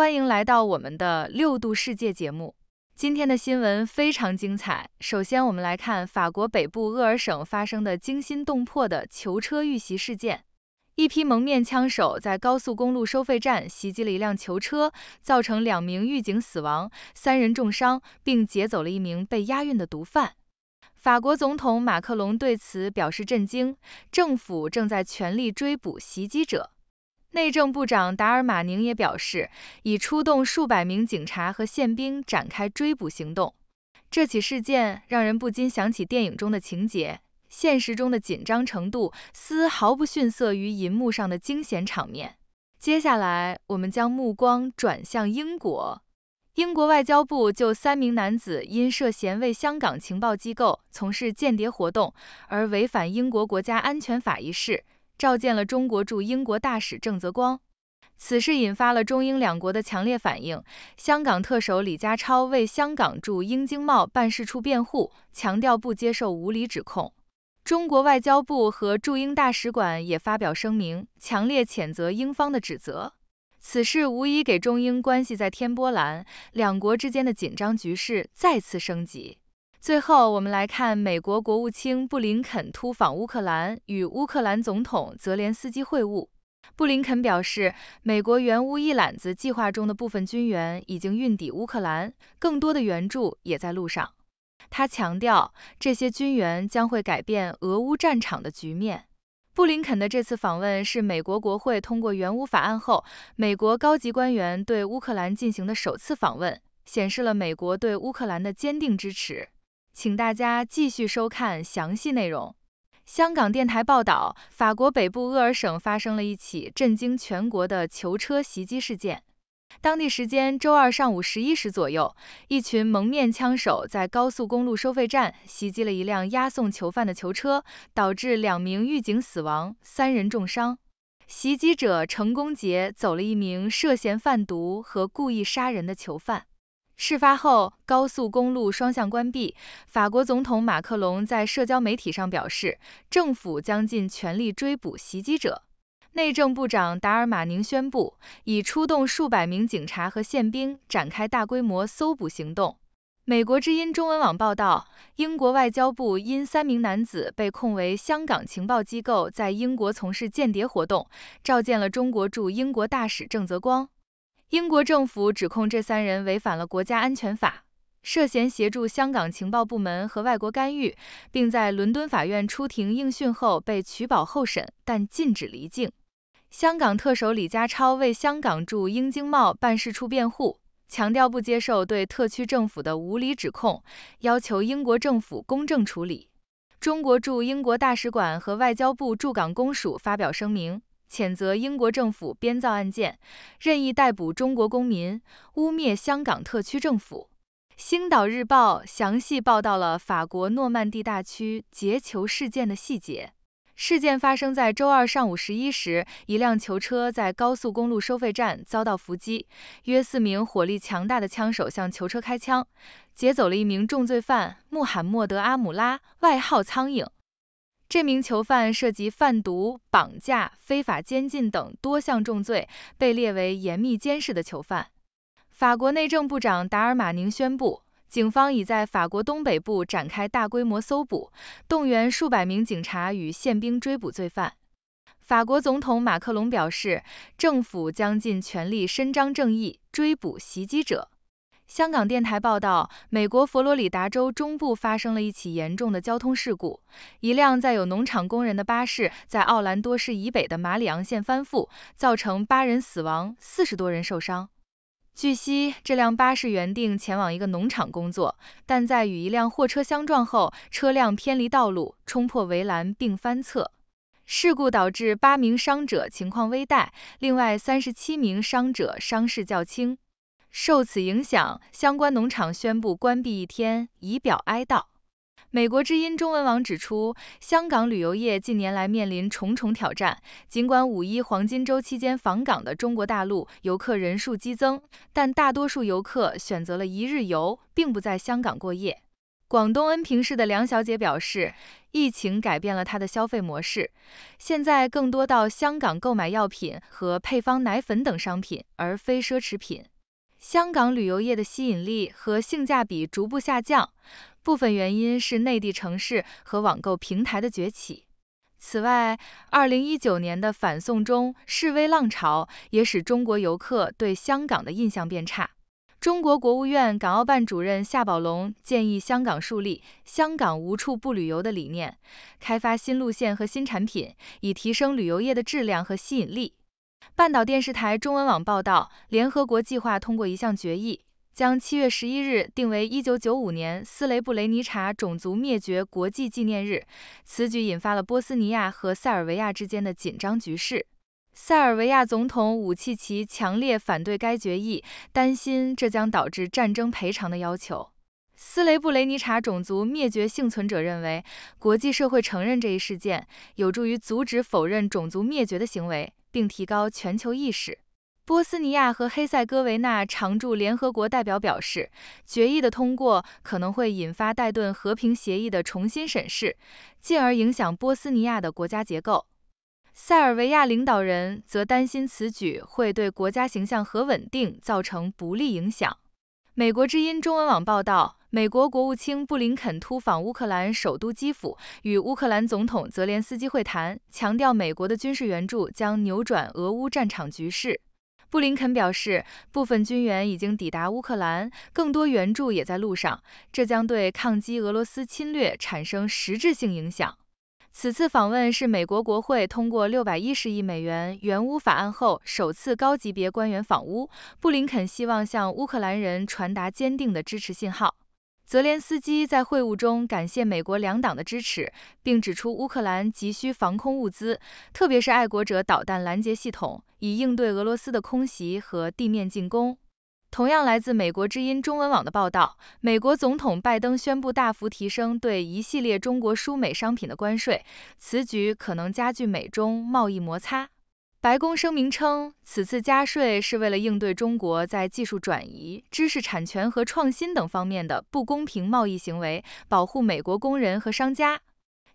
欢迎来到我们的六度世界节目。今天的新闻非常精彩。首先，我们来看法国北部厄尔省发生的惊心动魄的囚车遇袭事件。一批蒙面枪手在高速公路收费站袭击了一辆囚车，造成两名狱警死亡、三人重伤，并劫走了一名被押运的毒贩。法国总统马克龙对此表示震惊，政府正在全力追捕袭击者。内政部长达尔马宁也表示，已出动数百名警察和宪兵展开追捕行动。这起事件让人不禁想起电影中的情节，现实中的紧张程度丝毫不逊色于银幕上的惊险场面。接下来，我们将目光转向英国。英国外交部就三名男子因涉嫌为香港情报机构从事间谍活动而违反英国国家安全法一事。召见了中国驻英国大使郑泽光。此事引发了中英两国的强烈反应。香港特首李家超为香港驻英经贸办事处辩护，强调不接受无理指控。中国外交部和驻英大使馆也发表声明，强烈谴责英方的指责。此事无疑给中英关系再添波澜，两国之间的紧张局势再次升级。最后，我们来看美国国务卿布林肯突访乌克兰，与乌克兰总统泽连斯基会晤。布林肯表示，美国援乌一揽子计划中的部分军援已经运抵乌克兰，更多的援助也在路上。他强调，这些军援将会改变俄乌战场的局面。布林肯的这次访问是美国国会通过援乌法案后，美国高级官员对乌克兰进行的首次访问，显示了美国对乌克兰的坚定支持。请大家继续收看详细内容。香港电台报道，法国北部厄尔省发生了一起震惊全国的囚车袭击事件。当地时间周二上午十一时左右，一群蒙面枪手在高速公路收费站袭击了一辆押送囚犯的囚车，导致两名狱警死亡，三人重伤。袭击者成功劫走了一名涉嫌贩毒和故意杀人的囚犯。事发后，高速公路双向关闭。法国总统马克龙在社交媒体上表示，政府将尽全力追捕袭击者。内政部长达尔马宁宣布，已出动数百名警察和宪兵，展开大规模搜捕行动。美国之音中文网报道，英国外交部因三名男子被控为香港情报机构在英国从事间谍活动，召见了中国驻英国大使郑泽光。英国政府指控这三人违反了国家安全法，涉嫌协助香港情报部门和外国干预，并在伦敦法院出庭应讯后被取保候审，但禁止离境。香港特首李家超为香港驻英经贸办事处辩护，强调不接受对特区政府的无理指控，要求英国政府公正处理。中国驻英国大使馆和外交部驻港公署发表声明。谴责英国政府编造案件、任意逮捕中国公民、污蔑香港特区政府。《星岛日报》详细报道了法国诺曼底大区劫囚事件的细节。事件发生在周二上午十一时，一辆囚车在高速公路收费站遭到伏击，约四名火力强大的枪手向囚车开枪，劫走了一名重罪犯穆罕默德·阿姆拉，外号“苍蝇”。这名囚犯涉及贩毒、绑架、非法监禁等多项重罪，被列为严密监视的囚犯。法国内政部长达尔马宁宣布，警方已在法国东北部展开大规模搜捕，动员数百名警察与宪兵追捕罪犯。法国总统马克龙表示，政府将尽全力伸张正义，追捕袭击者。香港电台报道，美国佛罗里达州中部发生了一起严重的交通事故。一辆载有农场工人的巴士在奥兰多市以北的马里昂县翻覆，造成八人死亡，四十多人受伤。据悉，这辆巴士原定前往一个农场工作，但在与一辆货车相撞后，车辆偏离道路，冲破围栏并翻侧。事故导致八名伤者情况危殆，另外三十七名伤者伤势较轻。受此影响，相关农场宣布关闭一天，以表哀悼。美国之音中文网指出，香港旅游业近年来面临重重挑战。尽管五一黄金周期间访港的中国大陆游客人数激增，但大多数游客选择了一日游，并不在香港过夜。广东恩平市的梁小姐表示，疫情改变了她的消费模式，现在更多到香港购买药品和配方奶粉等商品，而非奢侈品。香港旅游业的吸引力和性价比逐步下降，部分原因是内地城市和网购平台的崛起。此外二零一九年的反送中示威浪潮也使中国游客对香港的印象变差。中国国务院港澳办主任夏宝龙建议香港树立“香港无处不旅游”的理念，开发新路线和新产品，以提升旅游业的质量和吸引力。半岛电视台中文网报道，联合国计划通过一项决议，将七月十一日定为一九九五年斯雷布雷尼察种族灭绝国际纪念日。此举引发了波斯尼亚和塞尔维亚之间的紧张局势。塞尔维亚总统武契奇强烈反对该决议，担心这将导致战争赔偿的要求。斯雷布雷尼察种族灭绝幸存者认为，国际社会承认这一事件，有助于阻止否认种族灭绝的行为。并提高全球意识。波斯尼亚和黑塞哥维那常驻联合国代表表示，决议的通过可能会引发戴顿和平协议的重新审视，进而影响波斯尼亚的国家结构。塞尔维亚领导人则担心此举会对国家形象和稳定造成不利影响。美国之音中文网报道，美国国务卿布林肯突访乌克兰首都基辅，与乌克兰总统泽连斯基会谈，强调美国的军事援助将扭转俄乌战场局势。布林肯表示，部分军援已经抵达乌克兰，更多援助也在路上，这将对抗击俄罗斯侵略产生实质性影响。此次访问是美国国会通过610亿美元援乌法案后首次高级别官员访乌。布林肯希望向乌克兰人传达坚定的支持信号。泽连斯基在会晤中感谢美国两党的支持，并指出乌克兰急需防空物资，特别是爱国者导弹拦截系统，以应对俄罗斯的空袭和地面进攻。同样来自美国之音中文网的报道，美国总统拜登宣布大幅提升对一系列中国输美商品的关税，此举可能加剧美中贸易摩擦。白宫声明称，此次加税是为了应对中国在技术转移、知识产权和创新等方面的不公平贸易行为，保护美国工人和商家。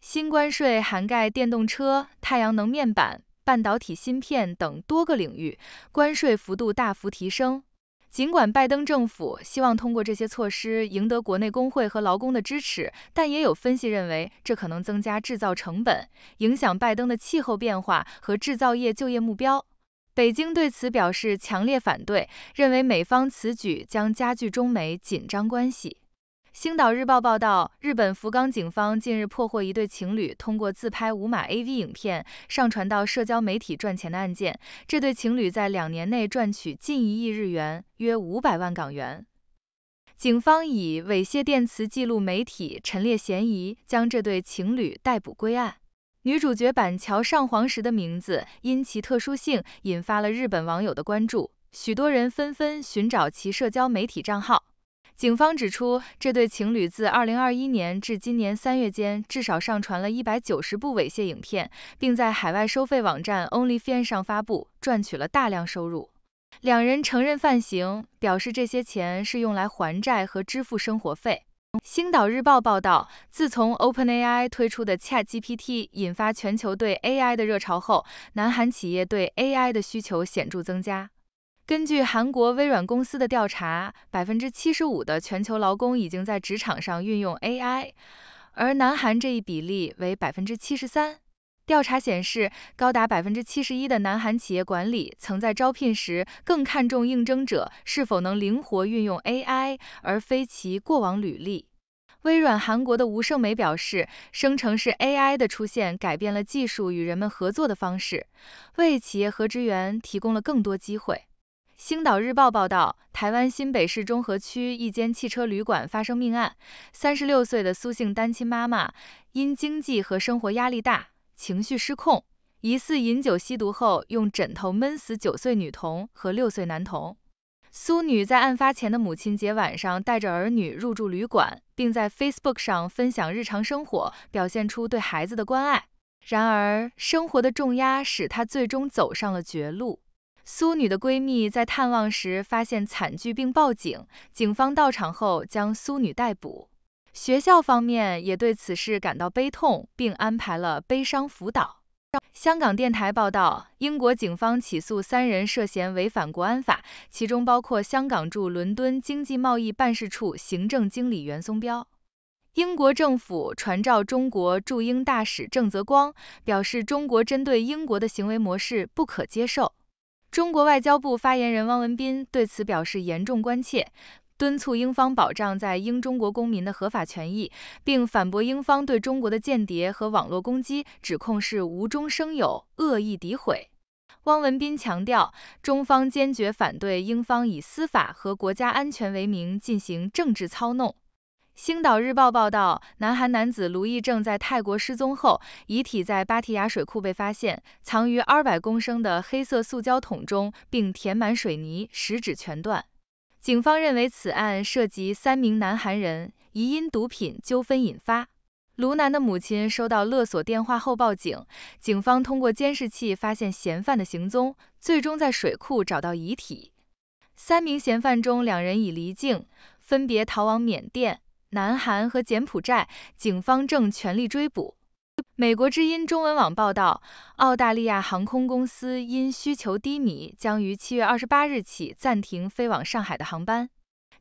新关税涵盖电动车、太阳能面板、半导体芯片等多个领域，关税幅度大幅提升。尽管拜登政府希望通过这些措施赢得国内工会和劳工的支持，但也有分析认为，这可能增加制造成本，影响拜登的气候变化和制造业就业目标。北京对此表示强烈反对，认为美方此举将加剧中美紧张关系。《星岛日报》报道，日本福冈警方近日破获一对情侣通过自拍无码 AV 影片上传到社交媒体赚钱的案件。这对情侣在两年内赚取近一亿日元（约五百万港元）。警方以猥亵电磁记录媒体陈列嫌疑，将这对情侣逮捕归案。女主角板桥上皇石的名字因其特殊性，引发了日本网友的关注，许多人纷纷寻找其社交媒体账号。警方指出，这对情侣自2021年至今年三月间，至少上传了190部猥亵影片，并在海外收费网站 OnlyFans 上发布，赚取了大量收入。两人承认犯行，表示这些钱是用来还债和支付生活费。《星岛日报》报道，自从 OpenAI 推出的 ChatGPT 引发全球对 AI 的热潮后，南韩企业对 AI 的需求显著增加。根据韩国微软公司的调查，百分之七十五的全球劳工已经在职场上运用 AI，而南韩这一比例为百分之七十三。调查显示，高达百分之七十一的南韩企业管理曾在招聘时更看重应征者是否能灵活运用 AI，而非其过往履历。微软韩国的吴胜美表示，生成式 AI 的出现改变了技术与人们合作的方式，为企业和职员提供了更多机会。《星岛日报》报道，台湾新北市中和区一间汽车旅馆发生命案，三十六岁的苏姓单亲妈妈因经济和生活压力大，情绪失控，疑似饮酒吸毒后用枕头闷死九岁女童和六岁男童。苏女在案发前的母亲节晚上带着儿女入住旅馆，并在 Facebook 上分享日常生活，表现出对孩子的关爱。然而，生活的重压使她最终走上了绝路。苏女的闺蜜在探望时发现惨剧并报警，警方到场后将苏女逮捕。学校方面也对此事感到悲痛，并安排了悲伤辅导。香港电台报道，英国警方起诉三人涉嫌违反国安法，其中包括香港驻伦敦经济贸易办事处行政经理袁松彪。英国政府传召中国驻英大使郑泽光，表示中国针对英国的行为模式不可接受。中国外交部发言人汪文斌对此表示严重关切，敦促英方保障在英中国公民的合法权益，并反驳英方对中国的间谍和网络攻击指控是无中生有、恶意诋毁。汪文斌强调，中方坚决反对英方以司法和国家安全为名进行政治操弄。《星岛日报》报道，南韩男子卢艺正在泰国失踪后，遗体在芭提雅水库被发现，藏于200公升的黑色塑胶桶中，并填满水泥，食指全断。警方认为此案涉及三名南韩人，疑因毒品纠纷引发。卢南的母亲收到勒索电话后报警，警方通过监视器发现嫌犯的行踪，最终在水库找到遗体。三名嫌犯中，两人已离境，分别逃往缅甸。南韩和柬埔寨警方正全力追捕。美国之音中文网报道，澳大利亚航空公司因需求低迷，将于七月二十八日起暂停飞往上海的航班。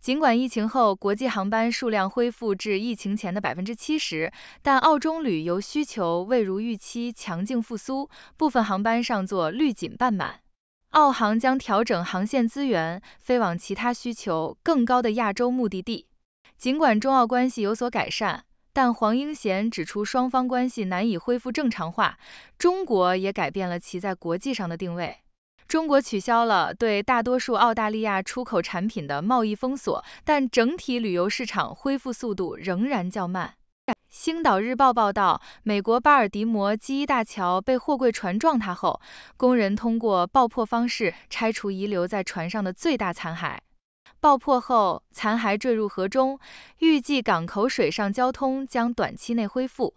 尽管疫情后国际航班数量恢复至疫情前的百分之七十，但澳中旅游需求未如预期强劲复苏，部分航班上座率仅半满。澳航将调整航线资源，飞往其他需求更高的亚洲目的地。尽管中澳关系有所改善，但黄英贤指出双方关系难以恢复正常化。中国也改变了其在国际上的定位。中国取消了对大多数澳大利亚出口产品的贸易封锁，但整体旅游市场恢复速度仍然较慢。星岛日报报道，美国巴尔的摩基伊大桥被货柜船撞塌后，工人通过爆破方式拆除遗留在船上的最大残骸。爆破后，残骸坠入河中。预计港口水上交通将短期内恢复。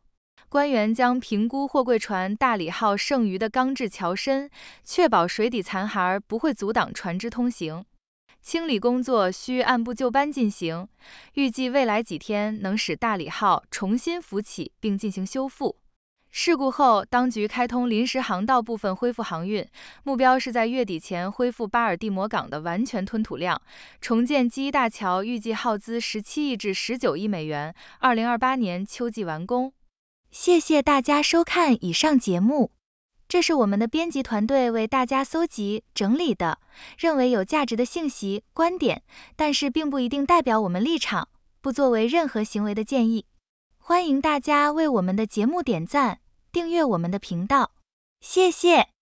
官员将评估货柜船“大理号”剩余的钢制桥身，确保水底残骸不会阻挡船只通行。清理工作需按部就班进行。预计未来几天能使“大理号”重新浮起并进行修复。事故后，当局开通临时航道，部分恢复航运。目标是在月底前恢复巴尔的摩港的完全吞吐量。重建基大桥预计耗资17亿至19亿美元，2028年秋季完工。谢谢大家收看以上节目。这是我们的编辑团队为大家搜集整理的，认为有价值的信息、观点，但是并不一定代表我们立场，不作为任何行为的建议。欢迎大家为我们的节目点赞。订阅我们的频道，谢谢。